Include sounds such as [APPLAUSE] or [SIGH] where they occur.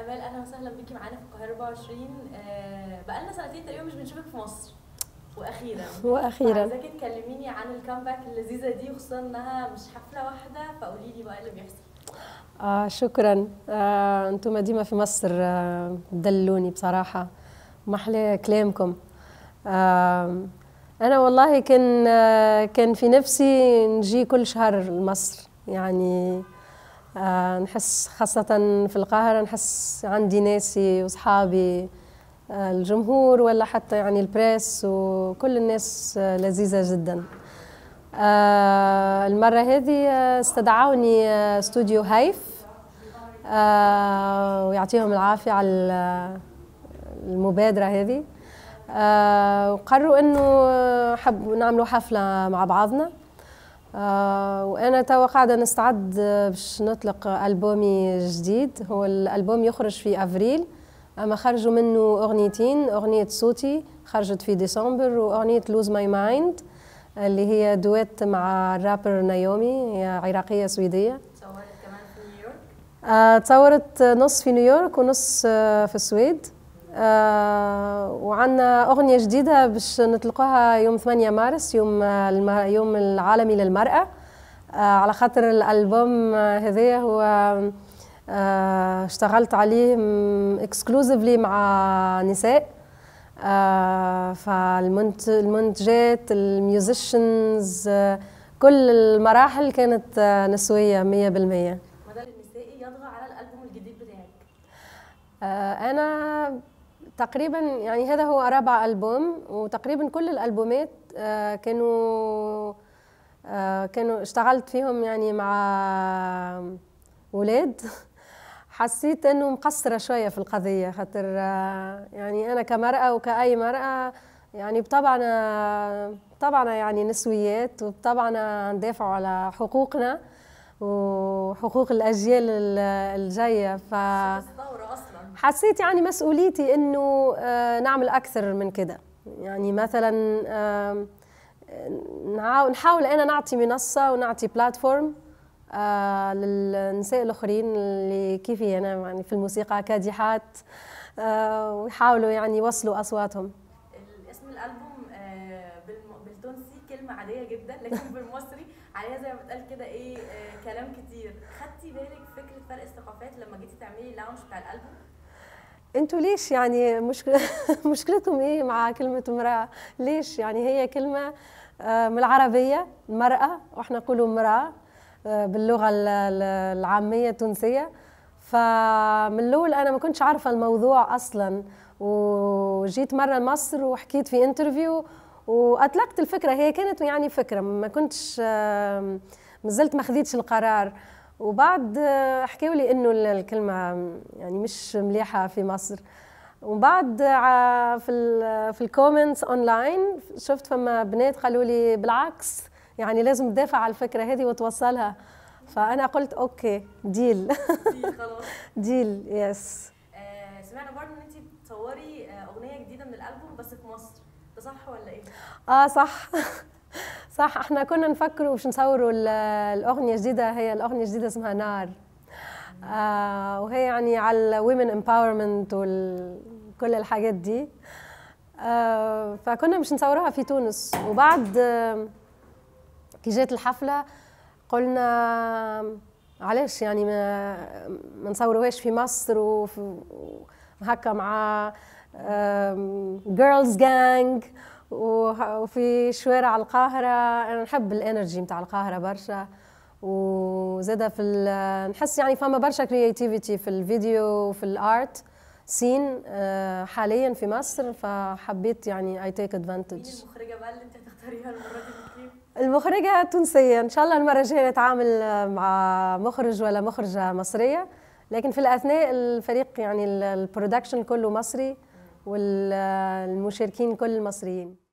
امال اهلا وسهلا بيكي معانا في القاهره 24 آه بقالنا سنتين تقريبا مش بنشوفك في مصر واخيرا [LAUGHS] واخيرا عايزاكي تكلميني عن الكامباك اللذيذه دي وخصوصا انها مش حفله واحده فقولي لي بقى إيه اللي بيحصل آه شكرا آه انتم ديما في مصر آه دلوني بصراحه محلى كلامكم آه انا والله كان آه كان في نفسي نجي كل شهر لمصر يعني آه آه، نحس خاصة في القاهرة نحس عندي ناسي وصحابي آه، الجمهور ولا حتى يعني البريس وكل الناس آه، لذيذة جدا المرة هذه استدعوني استوديو هيف ويعطيهم العافية على المبادرة هذه وقرروا انه حب نعملوا حفلة مع بعضنا آه وانا توا قاعده نستعد باش نطلق البومي جديد هو الالبوم يخرج في افريل اما خرجوا منه اغنيتين اغنيه صوتي خرجت في ديسمبر واغنيه لوز ماي مايند اللي هي دويت مع الرابر نايومي هي عراقيه سويديه تصورت كمان في نيويورك آه تصورت نص في نيويورك ونص آه، في السويد آه، وعندنا أغنية جديدة باش نطلقوها يوم 8 مارس يوم يوم العالمي للمرأة آه على خاطر الألبوم هذايا هو آه اشتغلت عليه اكسكلوزيفلي مع نساء آه فالمنتجات الميوزيشنز آه كل المراحل كانت آه، نسوية 100% المدى النسائي يضغى على الألبوم الجديد بتاعك؟ آه، أنا تقريبا يعني هذا هو رابع ألبوم وتقريبا كل الألبومات آه، كانوا آه، كانوا اشتغلت فيهم يعني مع ولاد [LAUGHS] حسيت انه مقصره شويه في القضيه خاطر آه، يعني انا كمراه وكاي مراه يعني بطبعنا طبعنا يعني نسويات وبطبعنا ندافع على حقوقنا وحقوق الاجيال الجايه ف حسيت يعني مسؤوليتي انه آه، نعمل اكثر من كده يعني مثلا آه، نحاول انا نعطي منصه ونعطي بلاتفورم آه، للنساء الاخرين اللي كيفي انا يعني في الموسيقى كادحات ويحاولوا يعني يوصلوا اصواتهم اسم الالبوم بالتونسي كلمه عاديه جدا لكن [LAUGHS] بالمصري عليها زي ما بتقال كده ايه كلام كتير خدتي بالك فكره فرق الثقافات لما جيتي تعملي اللاونش بتاع الالبوم انتوا ليش يعني مشكل... [LAUGHS] مشكلتكم ايه مع كلمه امراه ليش يعني هي كلمه آه، من العربيه مراه واحنا نقولوا امراه آه، باللغه العاميه التونسيه فمن الاول انا ما كنتش عارفه الموضوع اصلا وجيت مره لمصر وحكيت في انترفيو واطلقت الفكره هي كانت يعني فكره ما كنتش آه، ما زلت ما خديتش القرار وبعد آه، حكوا لي انه الكلمه يعني مش مليحه في مصر ومن بعد آه، في آه، في الكومنتس اونلاين شفت فما بنات قالوا لي بالعكس يعني لازم تدافع على الفكره هذه وتوصلها فانا قلت اوكي ديل ديل خلاص ديل يس سمعنا برضه ان انت بتصوري اغنيه جديده من الالبوم بس في مصر ده صح ولا ايه؟ اه صح [LAUGHS] صح احنا كنا نفكروا باش نصوروا الاغنيه الجديده هي الاغنيه الجديده اسمها نار آه وهي يعني على الويمن امباورمنت وكل الحاجات دي آه فكنا مش نصورها في تونس وبعد آه كي جات الحفله قلنا علاش يعني ما ما نصوروهاش في مصر وهكا مع جيرلز جانج وفي شوارع القاهرة أنا نحب الانرجي متاع القاهرة برشا وزادة في نحس يعني فما برشا كرياتيفيتي في الفيديو وفي الارت سين آه، حاليا في مصر فحبيت يعني اي تيك ادفانتج المخرجه بقى اللي انت تختاريها المره المخرجه تونسيه ان شاء الله المره الجايه نتعامل آه، مع مخرج ولا مخرجه مصريه لكن في الاثناء الفريق يعني البرودكشن كله مصري والمشاركين كل المصريين